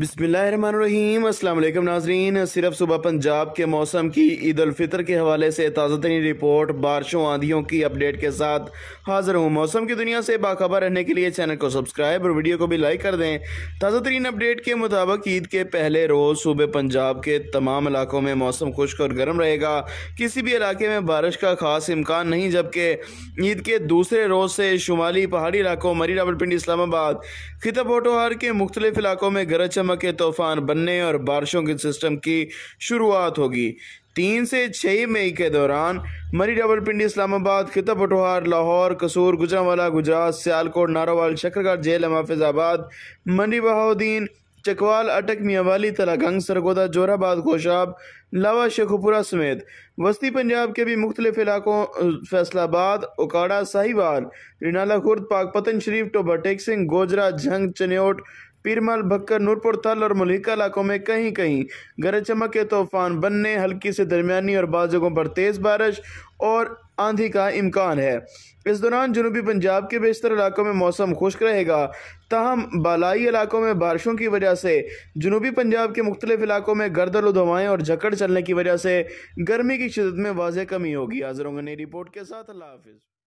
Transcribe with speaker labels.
Speaker 1: बिसमीम अल्लाम नाजरीन सिर्फ सुबह पंजाब के मौसम की ईद फितर के हवाले से ताज़ा तरीन रिपोर्ट बारिशों आंधियों की अपडेट के साथ हाजिर हूँ मौसम की दुनिया से बाखबर रहने के लिए चैनल को सब्सक्राइब और वीडियो को भी लाइक कर दें ताज़ा तरीन अपडेट के मुताबिक ईद के पहले रोज़ सूबे पंजाब के तमाम इलाकों में मौसम खुश्क और गर्म रहेगा किसी भी इलाके में बारिश का खास इम्कान नहीं जबकि ईद के दूसरे रोज़ से शुमाली पहाड़ी इलाकों मरी रावलपिंडी इस्लामाबाद खिताब होटोहार के मुख्तलिफ इलाकों में गरज चमके तूफान बनने और बारिशों के सिस्टम की शुरुआत होगी तीन से छः मई के दौरान मरी रावलपिंडी इस्लामाबाद खिता पटोहार लाहौर कसूर गुजरावाला गुजरात सियालकोट नारोवाल शक्करगढ़ जेल हाफिजाबाद मंडी बहाद्दीन चकवाल अटक मियावाली तलागंग सरगोदा जोराबाद गोशाब लावा शेखपुरा समेत वस्ती पंजाब के भी मुख्तलिफ इलाकों फैसलाबाद उकाड़ा साहिवाल रिनाला खुर्द पाकपतन शरीफ टोबा टेक सिंह गोजरा झंग चनेट पीरमल भक्कर नूरपुर थल और मलिका इलाकों में कहीं कहीं गरज चमक के तूफान बनने हल्की से दरमियानी और बाद जगहों पर तेज़ बारिश और आंधी का इम्कान है इस दौरान जनूबी पंजाब के बेशतर इलाकों में मौसम खुश्क रहेगा तहम बालाई इलाकों में बारिशों की वजह से जनूबी पंजाब के मुख्तलिफ इलाकों में गर्दल दवाएँ और झकड़ चलने की वजह से गर्मी की शिदत में वाज कमी होगी आजरों ने रिपोर्ट के साथ अल्लाह हाफिज़